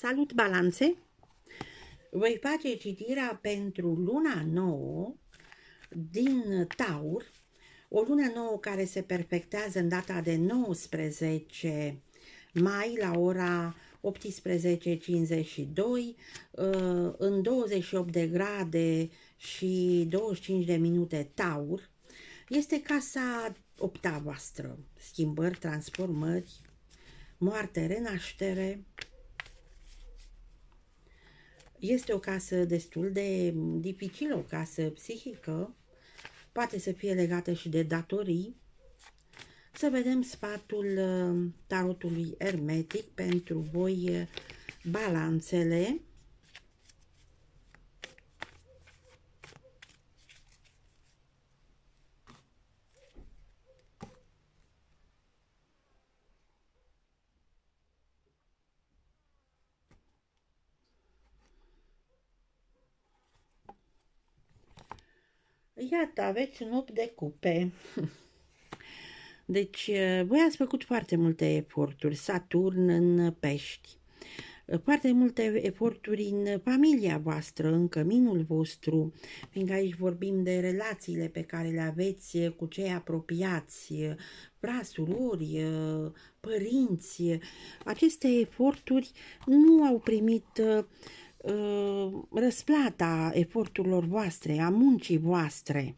Salut balanțe! Voi face citirea pentru luna nouă din Taur, o lună nouă care se perfectează în data de 19 mai la ora 18.52 uh, în 28 de grade și 25 de minute Taur. Este casa opta voastră, schimbări, transformări, moarte, renaștere, este o casă destul de dificilă, o casă psihică, poate să fie legată și de datorii. Să vedem sfatul uh, tarotului ermetic pentru voi, uh, balanțele Iată, aveți un op de cupe. Deci, eh, voi ați făcut foarte multe eforturi, Saturn în pești, foarte multe eforturi în familia voastră, în căminul vostru, fiindcă aici vorbim de relațiile pe care le aveți cu cei apropiați, frasurori, părinți. Aceste eforturi nu au primit eh, Uh, răsplata eforturilor voastre, a muncii voastre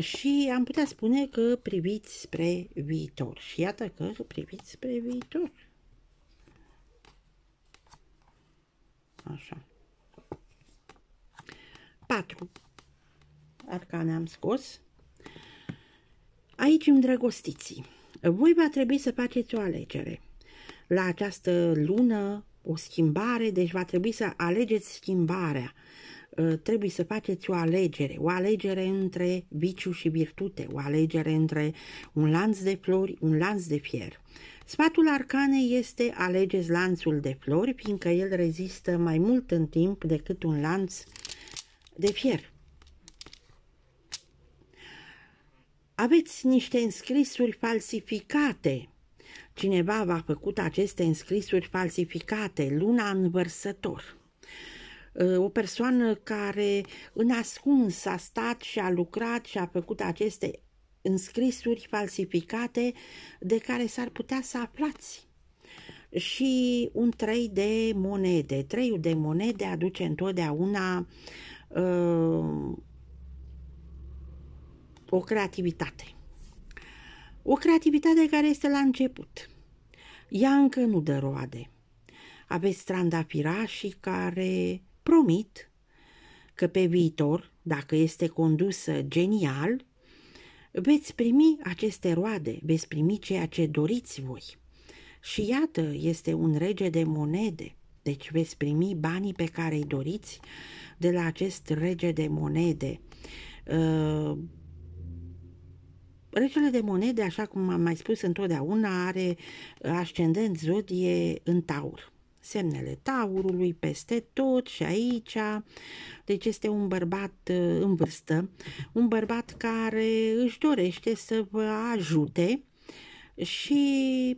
și am putea spune că priviți spre viitor. Și iată că priviți spre viitor. Așa. 4. Arcane am scos. Aici îndrăgostiții. Voi va trebui să faceți o alegere. La această lună o schimbare, deci va trebui să alegeți schimbarea. Ă, trebuie să faceți o alegere, o alegere între viciu și virtute, o alegere între un lanț de flori, un lanț de fier. Sfatul arcanei este alegeți lanțul de flori, fiindcă el rezistă mai mult în timp decât un lanț de fier. Aveți niște înscrisuri falsificate Cineva v-a făcut aceste înscrisuri falsificate, luna învărsător. Ă, o persoană care în ascuns a stat și a lucrat și a făcut aceste înscrisuri falsificate de care s-ar putea să aflați și un trei de monede. Treiul de monede aduce întotdeauna uh, o creativitate. O creativitate care este la început. Ea încă nu dă roade. Aveți trandafirașii care promit că pe viitor, dacă este condusă genial, veți primi aceste roade, veți primi ceea ce doriți voi. Și iată, este un rege de monede, deci veți primi banii pe care îi doriți de la acest rege de monede. Uh, Regele de monede, așa cum am mai spus întotdeauna, are ascendent zodie în taur. Semnele taurului peste tot și aici. Deci este un bărbat uh, în vârstă, un bărbat care își dorește să vă ajute și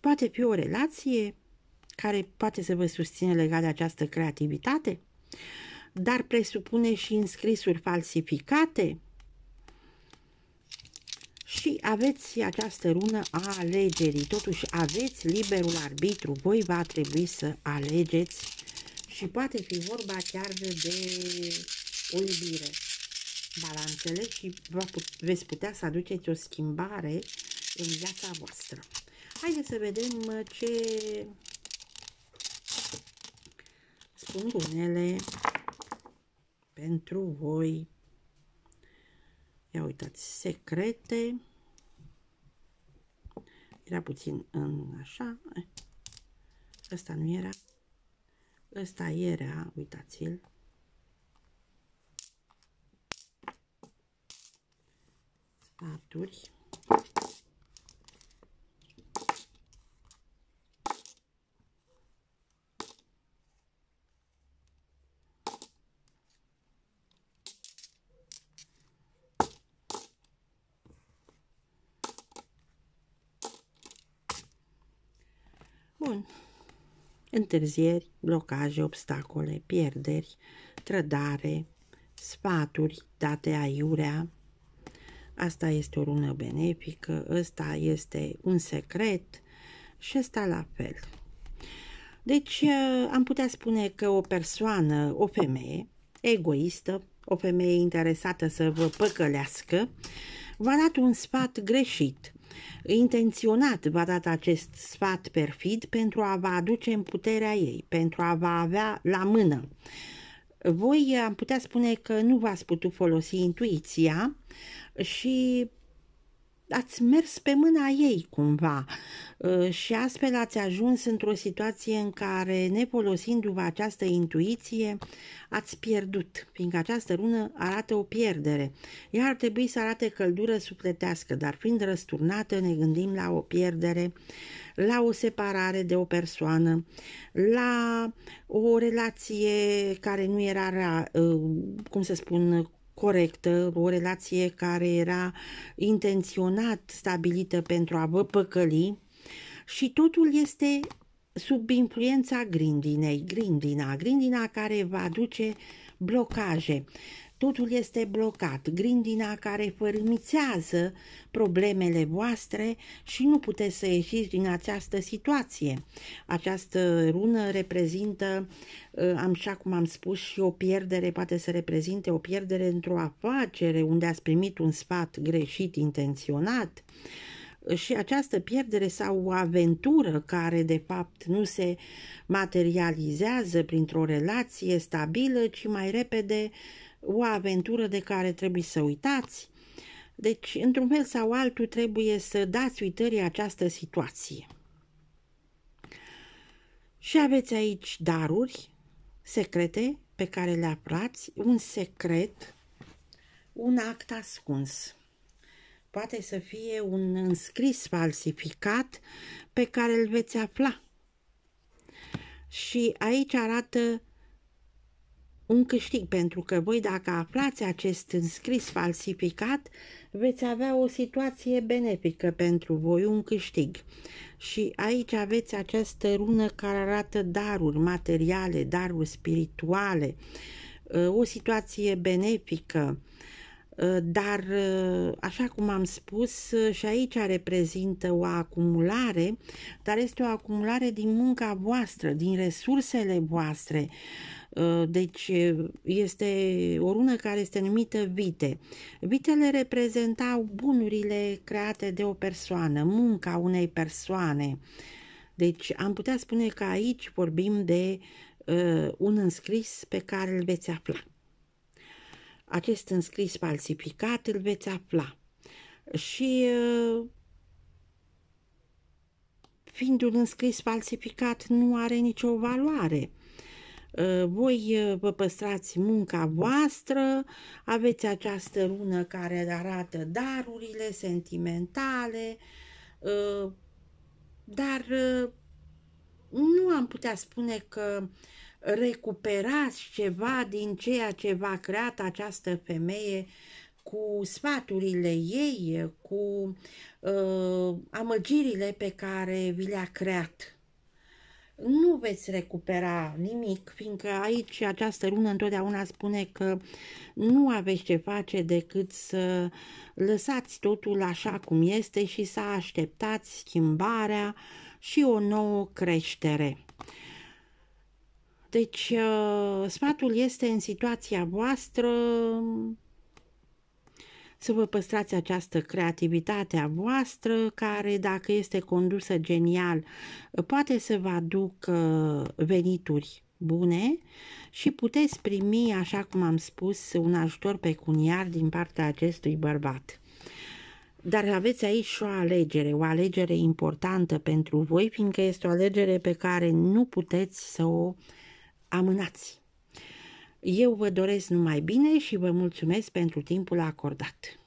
poate fi o relație care poate să vă susține legat de această creativitate, dar presupune și înscrisuri falsificate, și aveți această rună a alegerii. Totuși aveți liberul arbitru, voi va trebui să alegeți și poate fi vorba chiar de o iubire. balanțele și veți putea să aduceți o schimbare în viața voastră. Haideți să vedem ce spun unele pentru voi Ia uitați, secrete. Era puțin în așa. Ăsta nu era. Ăsta era, uitați-l. Staturi. bun. Întârzieri, blocaje, obstacole, pierderi, trădare, sfaturi date aiurea. Asta este o rună benefică, ăsta este un secret și ăsta la fel. Deci ă, am putea spune că o persoană, o femeie egoistă, o femeie interesată să vă păcălească, v-a dat un sfat greșit Intenționat v-a dat acest sfat perfid pentru a vă aduce în puterea ei, pentru a vă avea la mână. Voi am putea spune că nu v-ați putut folosi intuiția și ați mers pe mâna ei cumva uh, și astfel ați ajuns într-o situație în care, nefolosindu-vă această intuiție, ați pierdut, fiindcă această rună arată o pierdere. Ea ar trebui să arate căldură sufletească, dar fiind răsturnată ne gândim la o pierdere, la o separare de o persoană, la o relație care nu era, uh, cum să spun, corectă, o relație care era intenționat stabilită pentru a vă păcăli și totul este sub influența grindinei, grindina, grindina care va aduce blocaje. Totul este blocat, grindina care fărâmițează problemele voastre și nu puteți să ieșiți din această situație. Această rună reprezintă, uh, așa cum am spus, și o pierdere, poate să reprezinte o pierdere într-o afacere unde ați primit un sfat greșit intenționat și această pierdere sau o aventură care de fapt nu se materializează printr-o relație stabilă, ci mai repede o aventură de care trebuie să uitați. Deci, într-un fel sau altul, trebuie să dați uitării această situație. Și aveți aici daruri secrete pe care le aflați, un secret, un act ascuns. Poate să fie un înscris falsificat pe care îl veți afla. Și aici arată un câștig, pentru că voi dacă aflați acest înscris falsificat, veți avea o situație benefică pentru voi, un câștig. Și aici aveți această rună care arată daruri materiale, daruri spirituale, uh, o situație benefică, uh, dar, uh, așa cum am spus, și aici reprezintă o acumulare, dar este o acumulare din munca voastră, din resursele voastre, Uh, deci uh, este o rună care este numită vite. Vitele reprezentau bunurile create de o persoană, munca unei persoane. Deci am putea spune că aici vorbim de uh, un înscris pe care îl veți afla. Acest înscris falsificat îl veți afla. Și uh, fiind un înscris falsificat nu are nicio valoare. Ă, voi ă, vă păstrați munca voastră, aveți această lună care arată darurile sentimentale, ă, dar nu am putea spune că recuperați ceva din ceea ce v-a creat această femeie cu sfaturile ei, cu uh, amăgirile pe care vi le-a creat nu veți recupera nimic, fiindcă aici această lună întotdeauna spune că nu aveți ce face decât să lăsați totul așa cum este și să așteptați schimbarea și o nouă creștere. Deci, uh, sfatul este în situația voastră să vă păstrați această creativitate a voastră care, dacă este condusă genial, poate să vă aducă venituri bune și puteți primi, așa cum am spus, un ajutor pecuniar din partea acestui bărbat. Dar aveți aici și o alegere, o alegere importantă pentru voi, fiindcă este o alegere pe care nu puteți să o amânați. Eu vă doresc numai bine și vă mulțumesc pentru timpul acordat.